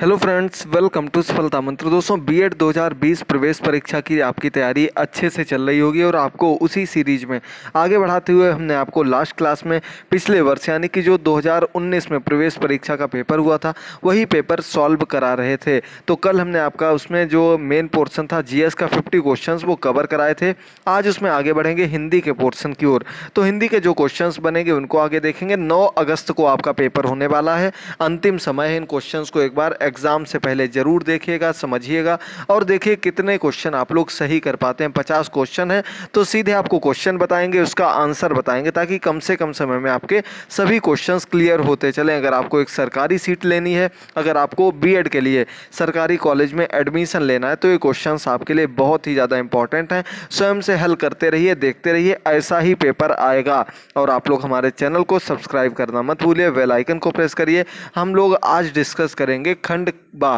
hello friends welcome to सफलता मंत्र दोस्तों बीएड 2020 प्रवेश परीक्षा की आपकी तैयारी अच्छे से चल रही होगी और आपको उसी सीरीज में आगे बढ़ाते हुए हमने आपको लास्ट क्लास में पिछले वर्ष यानी कि जो 2019 में प्रवेश परीक्षा का पेपर हुआ था वही पेपर सॉल्व करा रहे थे तो कल हमने आपका उसमें जो मेन पोर्सन था जी का फिफ्टी क्वेश्चन वो कवर कराए थे आज उसमें आगे बढ़ेंगे हिंदी के पोर्सन की ओर तो हिंदी के जो क्वेश्चन बनेंगे उनको आगे देखेंगे नौ अगस्त को आपका पेपर होने वाला है अंतिम समय है इन क्वेश्चन को एक बार एग्ज़ाम से पहले ज़रूर देखिएगा समझिएगा और देखिए कितने क्वेश्चन आप लोग सही कर पाते हैं पचास क्वेश्चन है तो सीधे आपको क्वेश्चन बताएंगे उसका आंसर बताएंगे ताकि कम से कम समय में आपके सभी क्वेश्चन क्लियर होते चलें अगर आपको एक सरकारी सीट लेनी है अगर आपको बी के लिए सरकारी कॉलेज में एडमिशन लेना है तो ये क्वेश्चन आपके लिए बहुत ही ज़्यादा इंपॉर्टेंट हैं स्वयं से हल करते रहिए देखते रहिए ऐसा ही पेपर आएगा और आप लोग हमारे चैनल को सब्सक्राइब करना मत भूलिए वेलाइकन को प्रेस करिए हम लोग आज डिस्कस करेंगे खंड बा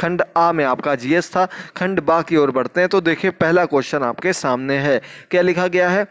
खंड आ में आपका जीएस था खंड बा की ओर बढ़ते हैं तो देखिए पहला क्वेश्चन आपके सामने है क्या लिखा गया है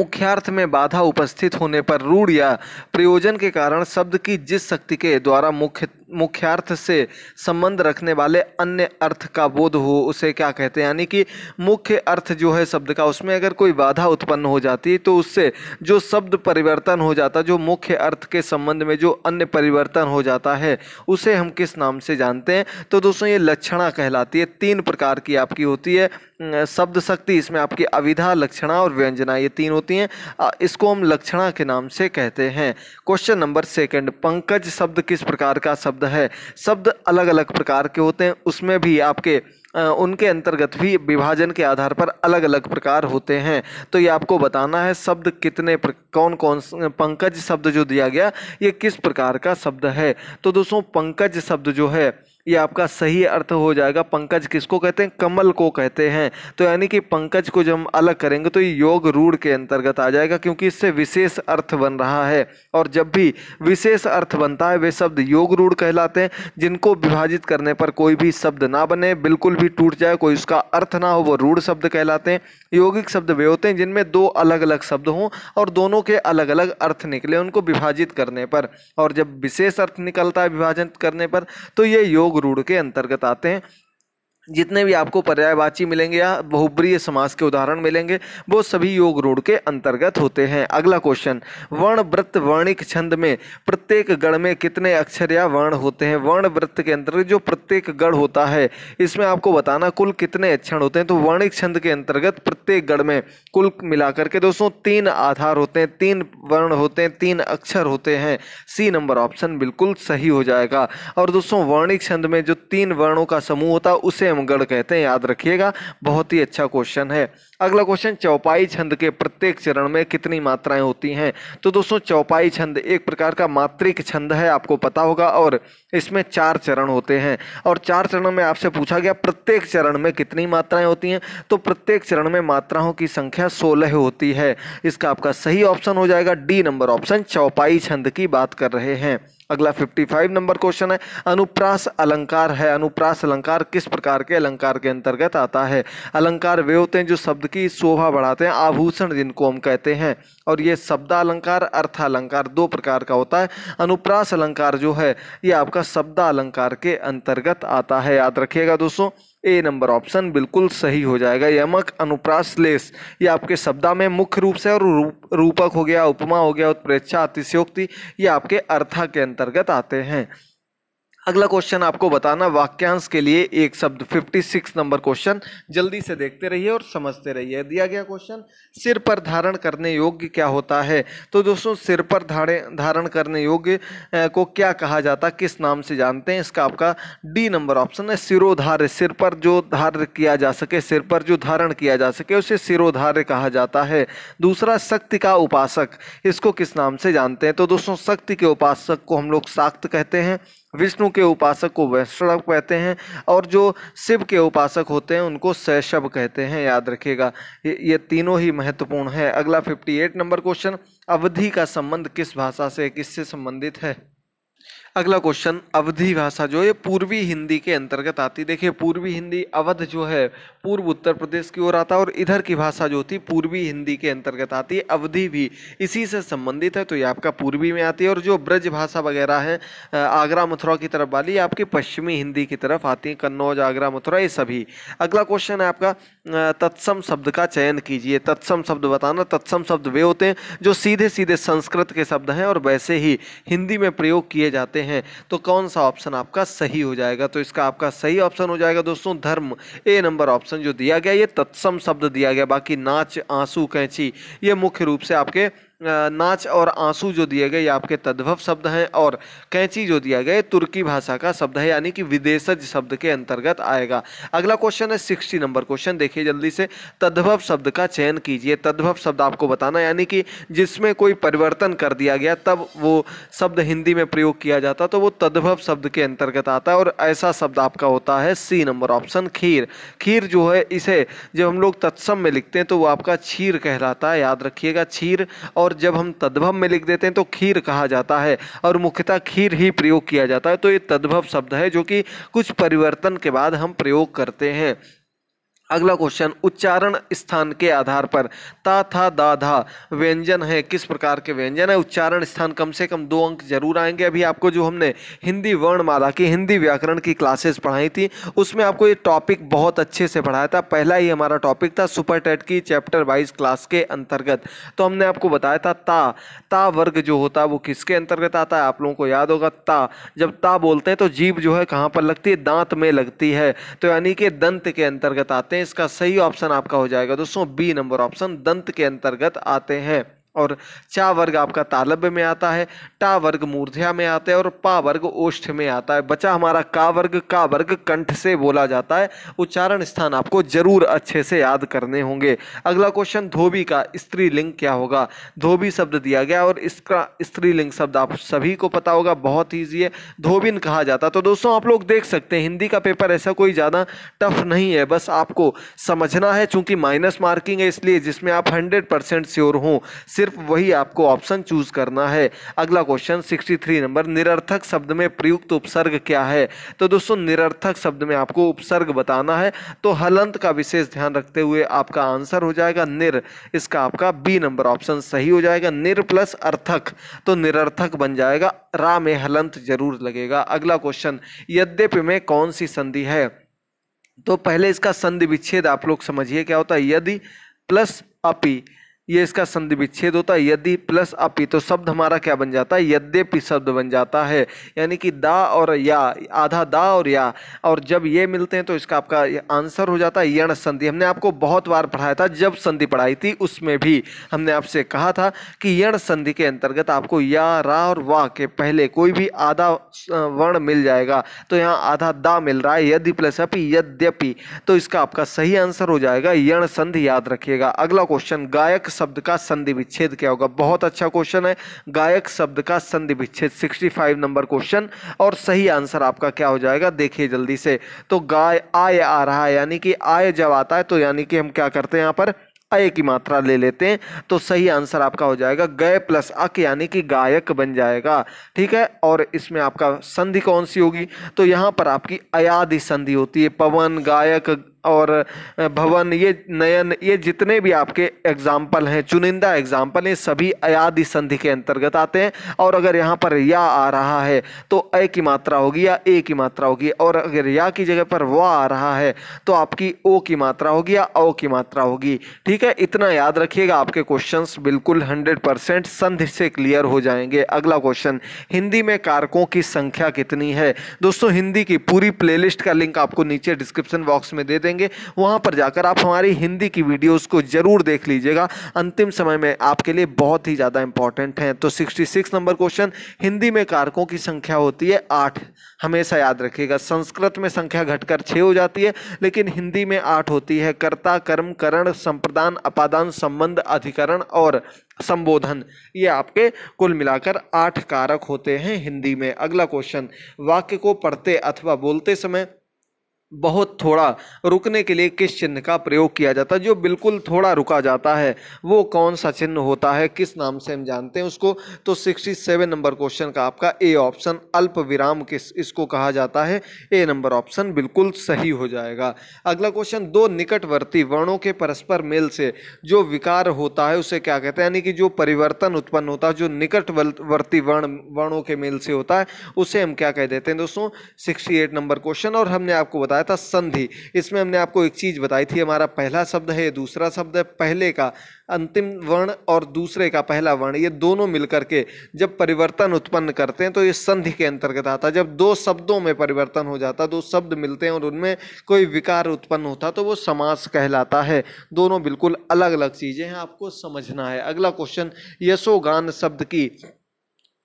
मुख्यार्थ में बाधा उपस्थित होने पर रूढ़ या प्रयोजन के कारण शब्द की जिस शक्ति के द्वारा मुख्य मुख्यार्थ से संबंध रखने वाले अन्य अर्थ का बोध हो उसे क्या कहते हैं यानी कि मुख्य अर्थ जो है शब्द का उसमें अगर कोई बाधा उत्पन्न हो जाती है तो उससे जो शब्द परिवर्तन हो जाता जो मुख्य अर्थ के संबंध में जो अन्य परिवर्तन हो जाता है उसे हम किस नाम से जानते हैं तो दोस्तों ये लक्षणा कहलाती है तीन प्रकार की आपकी होती है शब्द शक्ति इसमें आपकी अविधा लक्षणा और व्यंजना ये तीन होती हैं इसको हम लक्षणा के नाम से कहते हैं क्वेश्चन नंबर सेकंड पंकज शब्द किस प्रकार का शब्द शब्द है शब्द अलग अलग प्रकार के होते हैं उसमें भी आपके उनके अंतर्गत भी विभाजन के आधार पर अलग अलग प्रकार होते हैं तो ये आपको बताना है शब्द कितने प्र... कौन कौन पंकज शब्द जो दिया गया ये किस प्रकार का शब्द है तो दोस्तों पंकज शब्द जो है ये आपका सही अर्थ हो जाएगा पंकज किसको कहते हैं कमल को कहते हैं तो यानी कि पंकज को जब हम अलग करेंगे तो ये योग रूढ़ के अंतर्गत आ जाएगा क्योंकि इससे विशेष अर्थ बन रहा है और जब भी विशेष अर्थ बनता है वे शब्द योग रूढ़ कहलाते हैं जिनको विभाजित करने पर कोई भी शब्द ना बने बिल्कुल भी टूट जाए कोई उसका अर्थ ना हो वो रूढ़ शब्द कहलाते हैं यौगिक शब्द वे होते हैं जिनमें दो अलग अलग शब्द हों और दोनों के अलग अलग अर्थ निकले उनको विभाजित करने पर और जब विशेष अर्थ निकलता है विभाजित करने पर तो ये योग रोग रूढ़ के अंतर्गत आते हैं जितने भी आपको पर्यायवाची मिलेंगे या बहुब्रीय समास के उदाहरण मिलेंगे वो सभी योग रूढ़ के अंतर्गत होते हैं अगला क्वेश्चन वर्ण व्रत वर्णिक छंद में प्रत्येक गण में कितने अक्षर या वर्ण होते हैं वर्ण व्रत के अंतर्गत जो प्रत्येक गण होता है इसमें आपको बताना कुल कितने अक्षर होते हैं तो वर्णिक छंद के अंतर्गत प्रत्येक गण में कुल मिलाकर के दोस्तों तीन आधार होते हैं तीन वर्ण होते हैं तीन अक्षर होते हैं सी नंबर ऑप्शन बिल्कुल सही हो जाएगा और दोस्तों वर्णिक छंद में जो तीन वर्णों का समूह होता है उसे गढ़ कहते हैं याद रखिएगा बहुत ही अच्छा क्वेश्चन है अगला क्वेश्चन चौपाई छंद के प्रत्येक चरण में कितनी मात्राएं होती हैं तो दोस्तों चौपाई छंद एक प्रकार का मात्रिक छंद है आपको पता होगा और इसमें चार चरण होते हैं और चार चरणों में आपसे पूछा गया प्रत्येक चरण में कितनी मात्राएं होती हैं तो प्रत्येक चरण में मात्राओं की संख्या सोलह होती है इसका आपका सही ऑप्शन हो जाएगा डी नंबर ऑप्शन चौपाई छंद की बात कर रहे हैं अगला 55 नंबर क्वेश्चन है अनुप्रास अलंकार है अनुप्रास अलंकार किस प्रकार के अलंकार के अंतर्गत आता है अलंकार वे होते हैं जो शब्द की शोभा बढ़ाते हैं आभूषण जिनको हम कहते हैं और ये शब्दालंकार अर्थालंकार दो प्रकार का होता है अनुप्रास अलंकार जो है ये आपका शब्दालंकार के अंतर्गत आता है याद रखिएगा दोस्तों ए नंबर ऑप्शन बिल्कुल सही हो जाएगा यमक लेस ये आपके शब्दा में मुख्य रूप से और रूप, रूपक हो गया उपमा हो गया उत्प्रेक्षा अतिशयोक्ति ये आपके अर्था के अंतर्गत आते हैं अगला क्वेश्चन आपको बताना वाक्यांश के लिए एक शब्द 56 नंबर क्वेश्चन जल्दी से देखते रहिए और समझते रहिए दिया गया क्वेश्चन सिर पर धारण करने योग्य क्या होता है तो दोस्तों सिर पर धारे धारण करने योग्य को क्या कहा जाता किस नाम से जानते हैं इसका आपका डी नंबर ऑप्शन है सिरोधार्य सिर पर जो धार्य किया जा सके सिर पर जो धारण किया जा सके उसे सिरोधार्य कहा जाता है दूसरा शक्ति का उपासक इसको किस नाम से जानते हैं तो दोस्तों शक्ति के उपासक को हम लोग साक्त कहते हैं विष्णु के उपासक को वैष्णव कहते हैं और जो शिव के उपासक होते हैं उनको शैशव कहते हैं याद रखिएगा ये, ये तीनों ही महत्वपूर्ण है अगला फिफ्टी एट नंबर क्वेश्चन अवधि का संबंध किस भाषा से किससे संबंधित है अगला क्वेश्चन अवधि भाषा जो है पूर्वी हिंदी के अंतर्गत आती देखिए पूर्वी हिंदी अवध जो है पूर्व उत्तर प्रदेश की ओर आता है और इधर की भाषा जो होती पूर्वी हिंदी के अंतर्गत आती है अवधि भी इसी से संबंधित है तो ये आपका पूर्वी में आती है और जो ब्रज भाषा वगैरह है आगरा मथुरा की तरफ वाली आपकी पश्चिमी हिंदी की तरफ आती है कन्नौज आगरा मथुरा ये सभी अगला क्वेश्चन है आपका तत्सम शब्द का चयन कीजिए तत्सम शब्द बताना तत्सम शब्द वे होते हैं जो सीधे सीधे संस्कृत के शब्द हैं और वैसे ही हिंदी में प्रयोग किए जाते करते हैं तो कौन सा ऑप्शन आपका सही हो जाएगा तो इसका आपका सही ऑप्शन हो जाएगा दोस्तों धर्म ए नंबर ऑप्शन जो दिया गया ये तत्सम शब्द दिया गया बाकी नाच आंसू कैंची ये मुख्य रूप से आपके नाच और आंसू जो दिए गए ये आपके तद्भव शब्द हैं और कैंची जो दिया गया तुर्की भाषा का शब्द है यानी कि विदेशज शब्द के अंतर्गत आएगा अगला क्वेश्चन है सिक्सटी नंबर क्वेश्चन देखिए जल्दी से तद्भव शब्द का चयन कीजिए तद्भव शब्द आपको बताना यानी कि जिसमें कोई परिवर्तन कर दिया गया तब वो शब्द हिंदी में प्रयोग किया जाता तो वो तद्भव शब्द के अंतर्गत आता है और ऐसा शब्द आपका होता है सी नंबर ऑप्शन खीर खीर जो है इसे जब हम लोग तत्सम में लिखते हैं तो वो आपका छीर कहलाता है याद रखिएगा छीर और और जब हम तद्भव में लिख देते हैं तो खीर कहा जाता है और मुख्यतः खीर ही प्रयोग किया जाता है तो ये तद्भव शब्द है जो कि कुछ परिवर्तन के बाद हम प्रयोग करते हैं अगला क्वेश्चन उच्चारण स्थान के आधार पर ता था दा धा व्यंजन है किस प्रकार के व्यंजन है उच्चारण स्थान कम से कम दो अंक जरूर आएंगे अभी आपको जो हमने हिंदी वर्णमाला की हिंदी व्याकरण की क्लासेस पढ़ाई थी उसमें आपको ये टॉपिक बहुत अच्छे से पढ़ाया था पहला ही हमारा टॉपिक था सुपर टेट की चैप्टर वाइज क्लास के अंतर्गत तो हमने आपको बताया था ता ता वर्ग जो होता है वो किसके अंतर्गत आता है आप लोगों को याद होगा ता जब ता बोलते हैं तो जीभ जो है कहाँ पर लगती है दांत में लगती है तो यानी कि दंत के अंतर्गत आते हैं इसका सही ऑप्शन आपका हो जाएगा दोस्तों बी नंबर ऑप्शन दंत के अंतर्गत आते हैं और चा वर्ग आपका तालब्य में आता है टा वर्ग मूर्ध्या में आता है और पा वर्ग ओष्ठ में आता है बचा हमारा का वर्ग का वर्ग कंठ से बोला जाता है उच्चारण स्थान आपको जरूर अच्छे से याद करने होंगे अगला क्वेश्चन धोबी का स्त्रीलिंग क्या होगा धोबी शब्द दिया गया और इसका स्त्रीलिंग शब्द आप सभी को पता होगा बहुत ईजी है धोबिन कहा जाता है तो दोस्तों आप लोग देख सकते हैं हिंदी का पेपर ऐसा कोई ज़्यादा टफ नहीं है बस आपको समझना है चूंकि माइनस मार्किंग है इसलिए जिसमें आप हंड्रेड परसेंट श्योर हों सिर्फ वही आपको ऑप्शन चूज करना है अगला क्वेश्चन 63 नंबर निरर्थक शब्द में प्रयुक्त उपसर्ग क्या है तो दोस्तों निरर्थक शब्द में आपको उपसर्ग बताना है तो हलंत का विशेष ध्यान रखते हुए आपका आंसर हो जाएगा निर इसका आपका बी नंबर ऑप्शन सही हो जाएगा निर प्लस अर्थक तो निरर्थक बन जाएगा रा में हलंत जरूर लगेगा अगला क्वेश्चन यद्यपि में कौन सी संधि है तो पहले इसका संधि विच्छेद आप लोग समझिए क्या होता है यदि प्लस अपी ये इसका संधि विच्छेद होता है यदि प्लस अपि तो शब्द हमारा क्या बन जाता है यद्यपि शब्द बन जाता है यानी कि दा और या आधा दा और या और जब ये मिलते हैं तो इसका आपका आंसर हो जाता है यण संधि हमने आपको बहुत बार पढ़ाया था जब संधि पढ़ाई थी उसमें भी हमने आपसे कहा था कि यण संधि के अंतर्गत आपको या रा और वाह के पहले कोई भी आधा वर्ण मिल जाएगा तो यहाँ आधा दा मिल रहा है यदि प्लस अपि यद्यपि तो इसका आपका सही आंसर हो जाएगा यण संधि याद रखिएगा अगला क्वेश्चन गायक शब्द का संधि विच्छेद क्या होगा बहुत अच्छा क्वेश्चन है गायक शब्द का संधि विच्छेद 65 नंबर क्वेश्चन और सही आंसर आपका क्या हो जाएगा देखिए जल्दी से तो गाय आय आ रहा है यानी कि आय जब आता है तो यानी कि हम क्या करते हैं यहाँ पर अय की मात्रा ले लेते हैं तो सही आंसर आपका हो जाएगा गय प्लस अक यानी कि गायक बन जाएगा ठीक है और इसमें आपका संधि कौन सी होगी तो यहाँ पर आपकी अयादि संधि होती है पवन गायक और भवन ये नयन ये जितने भी आपके एग्जाम्पल हैं चुनिंदा एग्जाम्पल हैं सभी अयादि संधि के अंतर्गत आते हैं और अगर यहाँ पर या आ रहा है तो अ की मात्रा होगी या ए की मात्रा होगी और अगर या की जगह पर व आ रहा है तो आपकी ओ की मात्रा होगी या औ की मात्रा होगी ठीक है इतना याद रखिएगा आपके क्वेश्चन बिल्कुल हंड्रेड परसेंट संधि से क्लियर हो जाएंगे अगला क्वेश्चन हिंदी में कारकों की संख्या कितनी है दोस्तों हिंदी की पूरी प्ले का लिंक आपको नीचे डिस्क्रिप्शन बॉक्स में दे देंगे करेंगे वहाँ पर जाकर आप हमारी हिंदी की वीडियोज़ को ज़रूर देख लीजिएगा अंतिम समय में आपके लिए बहुत ही ज़्यादा इंपॉर्टेंट हैं तो सिक्सटी नंबर क्वेश्चन हिंदी में कारकों की संख्या होती है आठ हमेशा याद रखिएगा संस्कृत में संख्या घटकर छः हो जाती है लेकिन हिंदी में आठ होती है कर्ता कर्म करण संप्रदान अपादान संबंध अधिकरण और संबोधन ये आपके कुल मिलाकर आठ कारक होते हैं हिंदी में अगला क्वेश्चन वाक्य को पढ़ते अथवा बोलते समय बहुत थोड़ा रुकने के लिए किस चिन्ह का प्रयोग किया जाता है जो बिल्कुल थोड़ा रुका जाता है वो कौन सा चिन्ह होता है किस नाम से हम जानते हैं उसको तो सिक्सटी सेवन नंबर क्वेश्चन का आपका ए ऑप्शन अल्प विराम किस इसको कहा जाता है ए नंबर ऑप्शन बिल्कुल सही हो जाएगा अगला क्वेश्चन दो निकटवर्ती वर्णों के परस्पर मेल से जो विकार होता है उसे क्या कहते हैं यानी कि जो परिवर्तन उत्पन्न होता है जो निकटवर्ती वर्ण वर्णों के मेल से होता है उसे हम क्या कह देते हैं दोस्तों सिक्सटी एट नंबर क्वेश्चन और हमने आपको बताया बताया था संधि इसमें हमने आपको एक चीज़ बताई थी हमारा पहला शब्द है दूसरा शब्द है पहले का अंतिम वर्ण और दूसरे का पहला वर्ण ये दोनों मिलकर के जब परिवर्तन उत्पन्न करते हैं तो ये संधि के अंतर्गत आता है जब दो शब्दों में परिवर्तन हो जाता दो शब्द मिलते हैं और उनमें कोई विकार उत्पन्न होता तो वो समास कहलाता है दोनों बिल्कुल अलग अलग चीज़ें हैं आपको समझना है अगला क्वेश्चन यशोगान शब्द की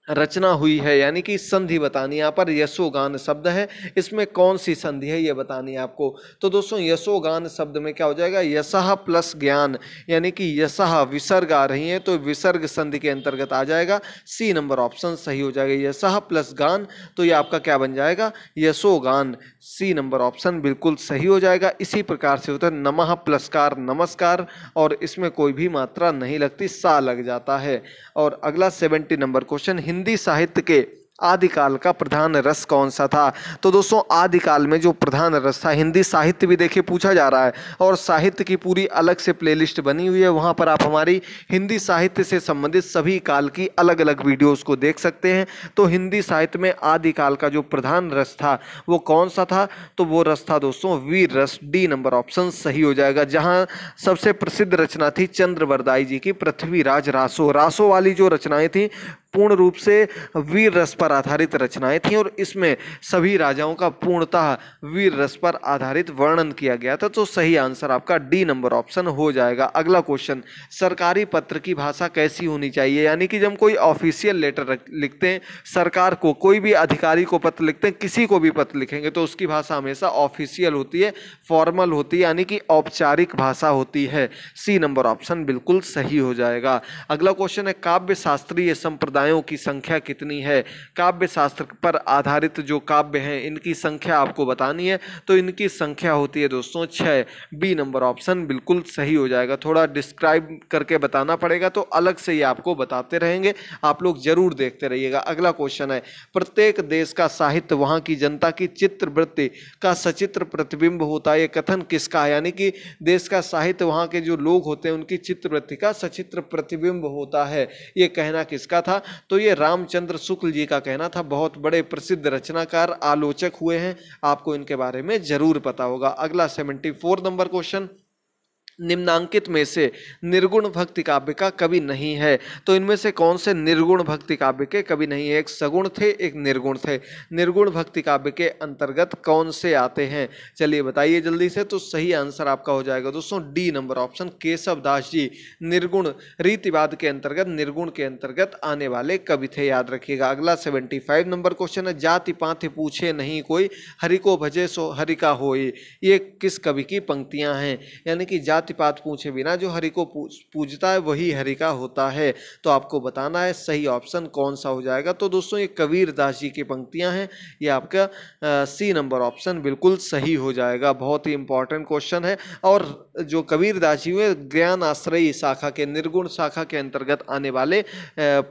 रचना हुई है यानी कि संधि बतानी यहाँ पर यशोगान शब्द है इसमें कौन सी संधि है ये बतानी है आपको तो दोस्तों यशोगान शब्द में क्या हो जाएगा यशाह प्लस ज्ञान यानी कि यशाह विसर्ग आ रही है तो विसर्ग संधि के अंतर्गत आ जाएगा सी नंबर ऑप्शन सही हो जाएगा यशह प्लस गान तो ये आपका क्या बन जाएगा यशोगान सी नंबर ऑप्शन बिल्कुल सही हो जाएगा इसी प्रकार से होता है नमः प्लसकार नमस्कार और इसमें कोई भी मात्रा नहीं लगती सा लग जाता है और अगला seventy number question Hindi Hindi साहित्य के आदिकाल का प्रधान रस कौन सा था तो दोस्तों आदिकाल में जो प्रधान रस था हिंदी साहित्य भी देखिए पूछा जा रहा है और साहित्य की पूरी अलग से प्लेलिस्ट बनी हुई है वहाँ पर आप हमारी हिंदी साहित्य से संबंधित सभी काल की अलग अलग वीडियोस को देख सकते हैं तो हिंदी साहित्य में आदिकाल का जो प्रधान रस था वो कौन सा था तो वो रस था दोस्तों वीर रस डी नंबर ऑप्शन सही हो जाएगा जहाँ सबसे प्रसिद्ध रचना थी चंद्रवरदाई जी की पृथ्वीराज रासो रासो वाली जो रचनाएँ थी पूर्ण रूप से वीर रस पर आधारित रचनाएं थीं और इसमें सभी राजाओं का पूर्णतः वीर रस पर आधारित वर्णन किया गया था तो सही आंसर आपका डी नंबर ऑप्शन हो जाएगा अगला क्वेश्चन सरकारी पत्र की भाषा कैसी होनी चाहिए यानी कि जब कोई ऑफिशियल लेटर लिखते हैं सरकार को कोई भी अधिकारी को पत्र लिखते हैं किसी को भी पत्र लिखेंगे तो उसकी भाषा हमेशा ऑफिशियल होती है फॉर्मल होती है यानी कि औपचारिक भाषा होती है सी नंबर ऑप्शन बिल्कुल सही हो जाएगा अगला क्वेश्चन है काव्य शास्त्रीय संप्रदाय कथाओं की संख्या कितनी है काव्य शास्त्र पर आधारित जो काव्य हैं इनकी संख्या आपको बतानी है तो इनकी संख्या होती है दोस्तों छः बी नंबर ऑप्शन बिल्कुल सही हो जाएगा थोड़ा डिस्क्राइब करके बताना पड़ेगा तो अलग से ही आपको बताते रहेंगे आप लोग जरूर देखते रहिएगा अगला क्वेश्चन है प्रत्येक देश का साहित्य वहाँ की जनता की चित्रवृत्ति का सचित्र प्रतिबिंब होता है ये कथन किसका है यानी कि देश का साहित्य वहाँ के जो लोग होते हैं उनकी चित्रवृत्ति का सचित्र प्रतिबिंब होता है ये कहना किसका था तो ये रामचंद्र शुक्ल जी का कहना था बहुत बड़े प्रसिद्ध रचनाकार आलोचक हुए हैं आपको इनके बारे में जरूर पता होगा अगला सेवेंटी फोर नंबर क्वेश्चन निम्नांकित में से निर्गुण भक्ति काव्य का कवि नहीं है तो इनमें से कौन से निर्गुण भक्ति काव्य के कवि नहीं है एक सगुण थे एक निर्गुण थे निर्गुण भक्ति काव्य के अंतर्गत कौन से आते हैं चलिए बताइए जल्दी से तो सही आंसर आपका हो जाएगा दोस्तों D number option Keshav Das ji निर्गुण रीतिवाद के अंतर्गत निर्गुण के अंतर्गत आने वाले कवि थे याद रखिएगा अगला सेवेंटी फाइव नंबर क्वेश्चन है जाति पाथि पूछे नहीं कोई हरि को भजे सो हरिका हो ये किस कवि की पंक्तियाँ हैं यानी कि जाति जातिपात पूछे बिना जो हरि को पूजता है वही हरि का होता है तो आपको बताना है सही ऑप्शन कौन सा हो जाएगा तो दोस्तों ये कबीर दास जी की पंक्तियां हैं ये आपका सी नंबर ऑप्शन बिल्कुल सही हो जाएगा बहुत ही इंपॉर्टेंट क्वेश्चन है और जो कबीर दास जी हुए ज्ञान आश्रयी शाखा के निर्गुण शाखा के अंतर्गत आने वाले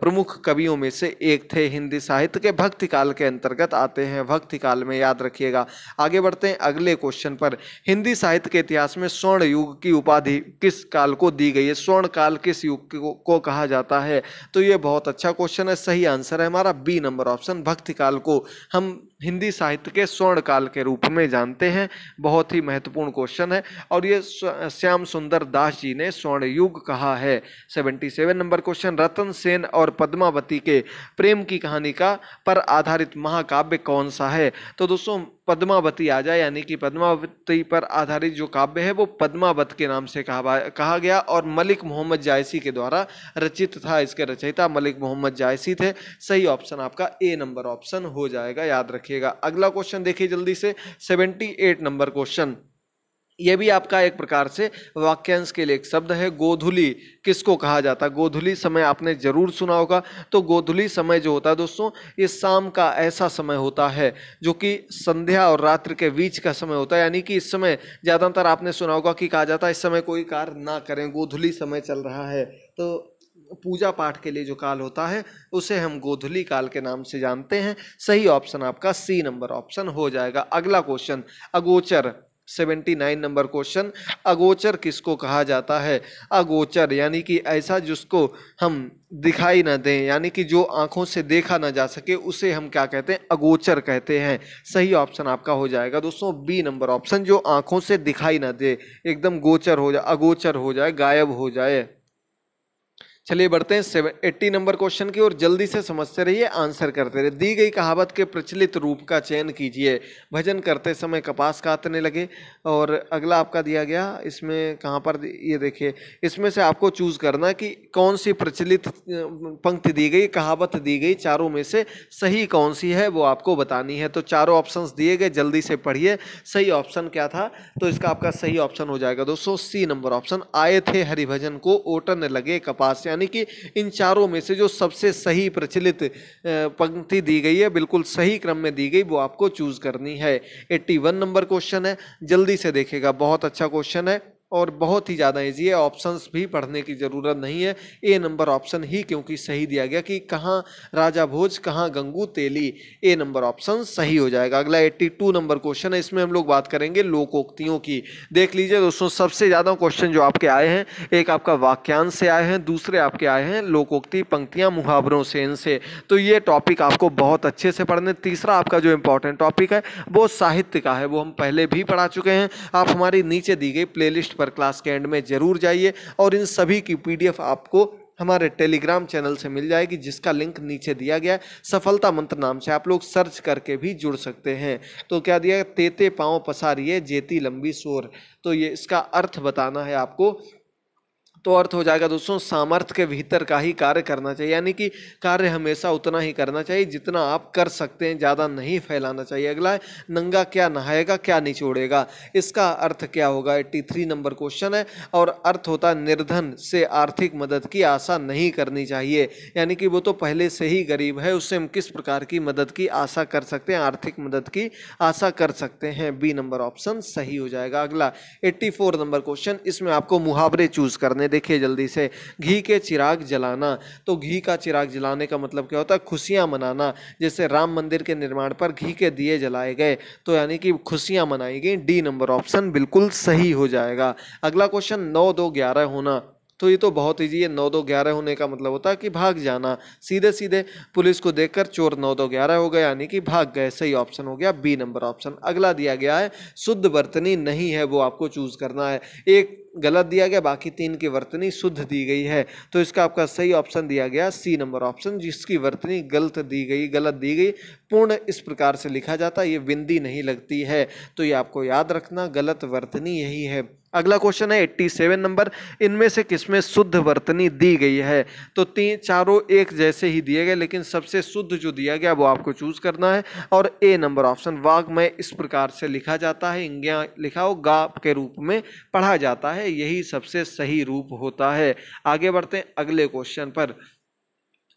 प्रमुख कवियों में से एक थे हिंदी साहित्य के भक्ति काल के अंतर्गत आते हैं भक्ति काल में याद रखिएगा आगे बढ़ते हैं अगले क्वेश्चन पर हिंदी साहित्य के इतिहास में स्वर्ण युग की उपाधि किस काल को दी गई है स्वर्ण काल किस युग को, को कहा जाता है तो ये बहुत अच्छा क्वेश्चन है सही आंसर है हमारा बी नंबर ऑप्शन भक्ति काल को हम हिंदी साहित्य के स्वर्ण काल के रूप में जानते हैं बहुत ही महत्वपूर्ण क्वेश्चन है और ये श्याम सुंदर दास जी ने स्वर्ण युग कहा है seventy seven number question Ratan Sen और पद्मावती के प्रेम की कहानी का पर आधारित महाकाव्य कौन सा है तो दोस्तों पद्मावती आ जाए यानी कि पद्मावती पर आधारित जो काव्य है वो पद्मावत के नाम से कहा कहा गया और मलिक मोहम्मद जायसी के द्वारा रचित था इसके रचयिता मलिक मोहम्मद जायसी थे सही ऑप्शन आपका ए नंबर ऑप्शन हो जाएगा याद रखिएगा अगला क्वेश्चन देखिए जल्दी से सेवेंटी एट नंबर क्वेश्चन ये भी आपका एक प्रकार से वाक्यांश के लिए एक शब्द है गोधुली किसको कहा जाता है गोधुली समय आपने जरूर सुना होगा तो गोधुली समय जो होता है दोस्तों ये शाम का ऐसा समय होता है जो कि संध्या और रात्र के बीच का समय होता है यानी कि इस समय ज़्यादातर आपने सुना होगा कि कहा जाता है इस समय कोई कार्य ना करें गोधुली समय चल रहा है तो पूजा पाठ के लिए जो काल होता है उसे हम गोधुली काल के नाम से जानते हैं सही ऑप्शन आपका सी नंबर ऑप्शन हो जाएगा अगला क्वेश्चन अगोचर सेवेंटी नाइन नंबर क्वेश्चन अगोचर किसको कहा जाता है अगोचर यानी कि ऐसा जिसको हम दिखाई ना दें यानी कि जो आंखों से देखा ना जा सके उसे हम क्या कहते हैं अगोचर कहते हैं सही ऑप्शन आपका हो जाएगा दोस्तों बी नंबर ऑप्शन जो आंखों से दिखाई ना दे एकदम गोचर हो जाए अगोचर हो जाए गायब हो जाए चलिए बढ़ते हैं सेवन एट्टी नंबर क्वेश्चन की और जल्दी से समझते रहिए आंसर करते रहिए दी गई कहावत के प्रचलित रूप का चयन कीजिए भजन करते समय कपास काटने लगे और अगला आपका दिया गया इसमें कहाँ पर ये देखिए इसमें से आपको चूज़ करना कि कौन सी प्रचलित पंक्ति दी गई कहावत दी गई चारों में से सही कौन सी है वो आपको बतानी है तो चारों ऑप्शन दिए गए जल्दी से पढ़िए सही ऑप्शन क्या था तो इसका आपका सही ऑप्शन हो जाएगा दोस्तों सी नंबर ऑप्शन आए थे हरिभजन को ओटन लगे कपास यानी कि इन चारों में से जो सबसे सही प्रचलित पंक्ति दी गई है बिल्कुल सही क्रम में दी गई वो आपको चूज करनी है एट्टी वन नंबर क्वेश्चन है जल्दी से देखेगा बहुत अच्छा क्वेश्चन है और बहुत ही ज़्यादा ईजी है ऑप्शंस भी पढ़ने की ज़रूरत नहीं है ए नंबर ऑप्शन ही क्योंकि सही दिया गया कि कहाँ राजा भोज कहाँ Gangu Teli A number option सही हो जाएगा अगला 82 नंबर क्वेश्चन है इसमें हम लोग बात करेंगे लोकोक्तियों की देख लीजिए दोस्तों सबसे ज़्यादा क्वेश्चन जो आपके आए हैं एक आपका वाक्यांश से आए हैं दूसरे आपके आए हैं लोकोक्ति पंक्तियाँ मुहावरों से इनसे तो ये टॉपिक आपको बहुत अच्छे से पढ़ने तीसरा आपका जो इम्पोर्टेंट टॉपिक है वो साहित्य का है वो हम पहले भी पढ़ा चुके हैं आप हमारी नीचे दी गई प्ले पर क्लास के एंड में ज़रूर जाइए और इन सभी की पीडीएफ आपको हमारे टेलीग्राम चैनल से मिल जाएगी जिसका लिंक नीचे दिया गया है सफलता मंत्र नाम से आप लोग सर्च करके भी जुड़ सकते हैं तो क्या दिया तेते पाँव पसारिए जेती लंबी शोर तो ये इसका अर्थ बताना है आपको तो अर्थ हो जाएगा दोस्तों सामर्थ्य के भीतर का ही कार्य करना चाहिए यानी कि कार्य हमेशा उतना ही करना चाहिए जितना आप कर सकते हैं ज़्यादा नहीं फैलाना चाहिए अगला है नंगा क्या नहाएगा क्या निचोड़ेगा इसका अर्थ क्या होगा एट्टी थ्री नंबर क्वेश्चन है और अर्थ होता है निर्धन से आर्थिक मदद की आशा नहीं करनी चाहिए यानी कि वो तो पहले से ही गरीब है उससे हम किस प्रकार की मदद की आशा कर सकते हैं आर्थिक मदद की आशा कर सकते हैं बी नंबर ऑप्शन सही हो जाएगा अगला एट्टी फोर नंबर क्वेश्चन इसमें आपको मुहावरे चूज करने देखिए जल्दी से घी के चिराग जलाना तो घी का चिराग जलाने का मतलब क्या होता है खुशियाँ मनाना जैसे राम मंदिर के निर्माण पर घी के दिए जलाए गए तो यानी कि खुशियाँ मनाई गई डी नंबर ऑप्शन बिल्कुल सही हो जाएगा अगला क्वेश्चन नौ दो ग्यारह होना तो ये तो बहुत ईजी है नौ दो ग्यारह होने का मतलब होता है कि भाग जाना सीधे सीधे पुलिस को देखकर चोर नौ दो ग्यारह हो गए यानी कि भाग गए सही ऑप्शन हो गया बी नंबर ऑप्शन अगला दिया गया है शुद्ध बर्तनी नहीं है वो आपको चूज़ करना है एक गलत दिया गया बाकी तीन की वर्तनी शुद्ध दी गई है तो इसका आपका सही ऑप्शन दिया गया सी नंबर ऑप्शन जिसकी वर्तनी गलत दी गई गलत दी गई पूर्ण इस प्रकार से लिखा जाता है ये बिंदी नहीं लगती है तो ये आपको याद रखना गलत वर्तनी यही है अगला क्वेश्चन है एट्टी सेवन नंबर इनमें से किसमें शुद्ध वर्तनी दी गई है तो तीन चारों एक जैसे ही दिए गए लेकिन सबसे शुद्ध जो दिया गया वो आपको चूज करना है और ए नंबर ऑप्शन वाग में इस प्रकार से लिखा जाता है इंग्या लिखा हो गा के रूप में पढ़ा जाता है यही सबसे सही रूप होता है आगे बढ़ते हैं अगले क्वेश्चन पर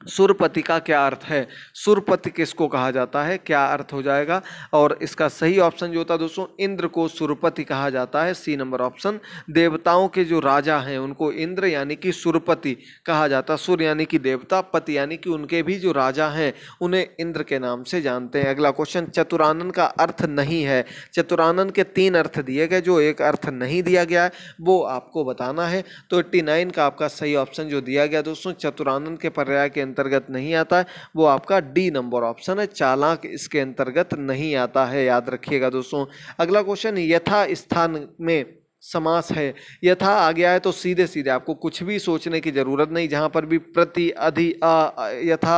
सुरपति का क्या अर्थ है सुरपति किसको कहा जाता है क्या अर्थ हो जाएगा और इसका सही ऑप्शन जो होता है दोस्तों इंद्र को सुरपति कहा जाता है सी नंबर ऑप्शन देवताओं के जो राजा हैं उनको इंद्र यानी कि सुरपति कहा जाता है सुर यानी कि देवता पति यानी कि उनके भी जो राजा हैं उन्हें इंद्र के नाम से जानते हैं अगला क्वेश्चन चतुरानंद का अर्थ नहीं है चतुरानंद के तीन अर्थ दिए गए जो एक अर्थ नहीं दिया गया है वो आपको बताना है तो एट्टी का आपका सही ऑप्शन जो दिया गया दोस्तों चतुरानंद के पर्याय के अंतर्गत नहीं आता है वो आपका डी नंबर ऑप्शन है चालाक इसके अंतर्गत नहीं आता है याद रखिएगा दोस्तों अगला क्वेश्चन यथा स्थान में समास है यथा आ गया है तो सीधे सीधे आपको कुछ भी सोचने की ज़रूरत नहीं जहाँ पर भी प्रति अधि आ यथा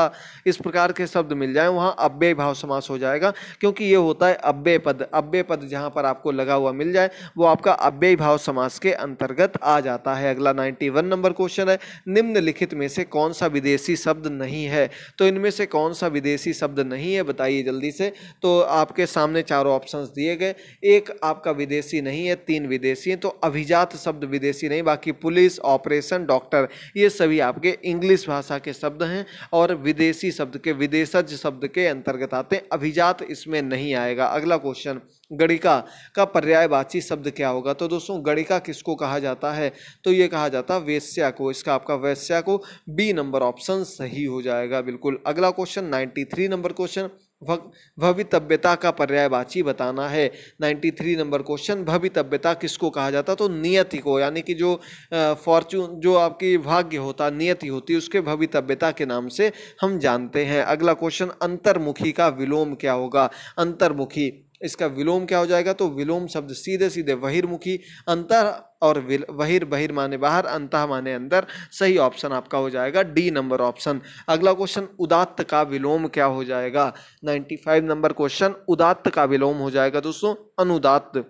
इस प्रकार के शब्द मिल जाए वहाँ अव्यय भाव समास हो जाएगा क्योंकि ये होता है अव्यय पद अव्यय पद जहाँ पर आपको लगा हुआ मिल जाए वो आपका अव्यय भाव समास के अंतर्गत आ जाता है अगला नाइन्टी वन नंबर क्वेश्चन है निम्नलिखित में से कौन सा विदेशी शब्द नहीं है तो इनमें से कौन सा विदेशी शब्द नहीं है बताइए जल्दी से तो आपके सामने चारों ऑप्शंस दिए गए एक आपका विदेशी नहीं है तीन विदेशी चाहिए तो अभिजात शब्द विदेशी नहीं बाकी पुलिस ऑपरेशन डॉक्टर ये सभी आपके इंग्लिश भाषा के शब्द हैं और विदेशी शब्द के विदेशज शब्द के अंतर्गत आते हैं अभिजात इसमें नहीं आएगा अगला क्वेश्चन गणिका का पर्यायवाची शब्द क्या होगा तो दोस्तों गणिका किसको कहा जाता है तो ये कहा जाता है वेश्या को इसका आपका वेश्या को बी नंबर ऑप्शन सही हो जाएगा बिल्कुल अगला क्वेश्चन 93 नंबर क्वेश्चन भवितव्यता का पर्यायवाची बताना है 93 नंबर क्वेश्चन भवितव्यता किसको कहा जाता तो नियति को यानी कि जो फॉर्चून जो आपकी भाग्य होता नियति होती उसके भवितव्यता के नाम से हम जानते हैं अगला क्वेश्चन अंतर्मुखी का विलोम क्या होगा अंतर्मुखी इसका विलोम क्या हो जाएगा तो विलोम शब्द सीधे सीधे बहिर्मुखी अंतर और बहिर बहिर माने बाहर अंतः माने अंदर सही ऑप्शन आपका हो जाएगा डी नंबर ऑप्शन अगला क्वेश्चन उदात्त का विलोम क्या हो जाएगा 95 नंबर क्वेश्चन उदात्त का विलोम हो जाएगा दोस्तों अनुदात्त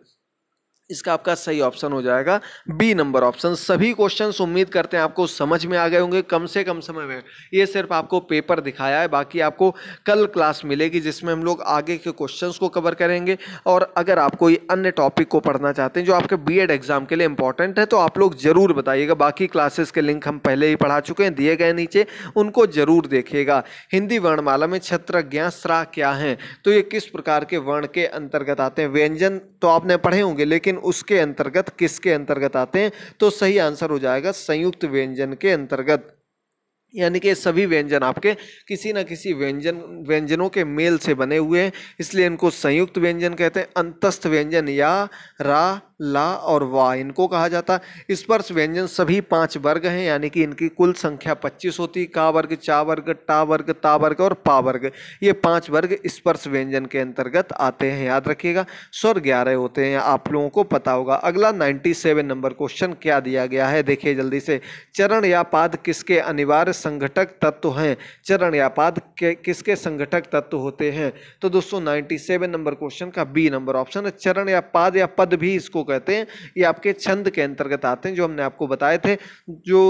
इसका आपका सही ऑप्शन हो जाएगा बी नंबर ऑप्शन सभी क्वेश्चंस उम्मीद करते हैं आपको समझ में आ गए होंगे कम से कम समय में ये सिर्फ आपको पेपर दिखाया है बाकी आपको कल क्लास मिलेगी जिसमें हम लोग आगे के क्वेश्चंस को कवर करेंगे और अगर आप कोई अन्य टॉपिक को पढ़ना चाहते हैं जो आपके बी एग्ज़ाम के लिए इंपॉर्टेंट है तो आप लोग ज़रूर बताइएगा बाकी क्लासेस के लिंक हम पहले ही पढ़ा चुके हैं दिए गए नीचे उनको ज़रूर देखिएगा हिंदी वर्णमाला में छत्र ज्ञा क्या है तो ये किस प्रकार के वर्ण के अंतर्गत आते हैं व्यंजन तो आपने पढ़े होंगे लेकिन उसके अंतर्गत किसके अंतर्गत आते हैं तो सही आंसर हो जाएगा संयुक्त व्यंजन के अंतर्गत यानी कि सभी व्यंजन आपके किसी न किसी व्यंजन व्यंजनों के मेल से बने हुए हैं इसलिए इनको संयुक्त व्यंजन कहते हैं अंतस्थ व्यंजन या रा ला और वा इनको कहा जाता है स्पर्श व्यंजन सभी पांच वर्ग हैं यानी कि इनकी कुल संख्या पच्चीस होती का वर्ग चा वर्ग टा वर्ग ता वर्ग और पा वर्ग ये पांच वर्ग स्पर्श व्यंजन के अंतर्गत आते हैं याद रखिएगा स्वर ग्यारह होते हैं आप लोगों को पता होगा अगला नाइन्टी सेवन नंबर क्वेश्चन क्या दिया गया है देखिए जल्दी से चरण या पाद किसके अनिवार्य संगठक तत्व हैं चरण या पाद के किसके संगठक तत्व होते हैं तो दोस्तों 97 नंबर क्वेश्चन का बी नंबर ऑप्शन है चरण या पाद या पद भी इसको कहते हैं ये आपके छंद के अंतर्गत आते हैं जो हमने आपको बताए थे जो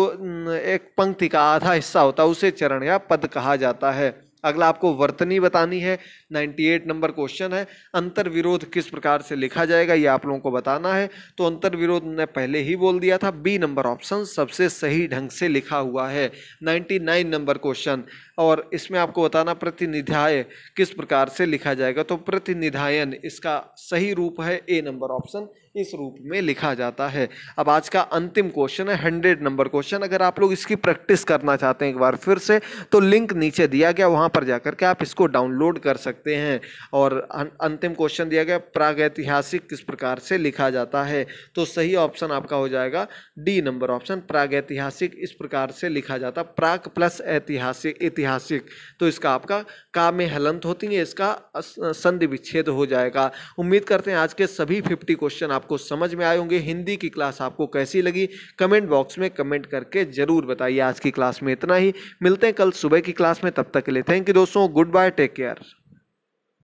एक पंक्ति का आधा हिस्सा होता है उसे चरण या पद कहा जाता है अगला आपको वर्तनी बतानी है 98 नंबर क्वेश्चन है अंतर विरोध किस प्रकार से लिखा जाएगा ये आप लोगों को बताना है तो अंतर विरोध ने पहले ही बोल दिया था बी नंबर ऑप्शन सबसे सही ढंग से लिखा हुआ है 99 नंबर क्वेश्चन और इसमें आपको बताना प्रतिनिधाय किस प्रकार से लिखा जाएगा तो प्रतिनिधायन इसका सही रूप है ए नंबर ऑप्शन इस रूप में लिखा जाता है अब आज का अंतिम क्वेश्चन है हंड्रेड नंबर क्वेश्चन अगर आप लोग इसकी प्रैक्टिस करना चाहते हैं एक बार फिर से तो लिंक नीचे दिया गया वहाँ पर जाकर के आप इसको डाउनलोड कर सकते हैं और अं-, अंतिम क्वेश्चन दिया गया प्रागैतिहासिक किस प्रकार से लिखा जाता है तो सही ऑप्शन आपका हो जाएगा डी नंबर ऑप्शन प्रागैतिहासिक इस प्रकार से लिखा जाता प्राग प्लस ऐतिहासिक ऐतिहासिक तो इसका आपका का में हलंत होती है इसका संधि विच्छेद हो जाएगा उम्मीद करते हैं आज के सभी फिफ्टी क्वेश्चन आपको समझ में आए होंगे हिंदी की क्लास आपको कैसी लगी कमेंट बॉक्स में कमेंट करके जरूर बताइए आज की क्लास में इतना ही मिलते हैं कल सुबह की क्लास में तब तक के लिए थैंक थैंक यू दोस्तों गुड बाय टेक केयर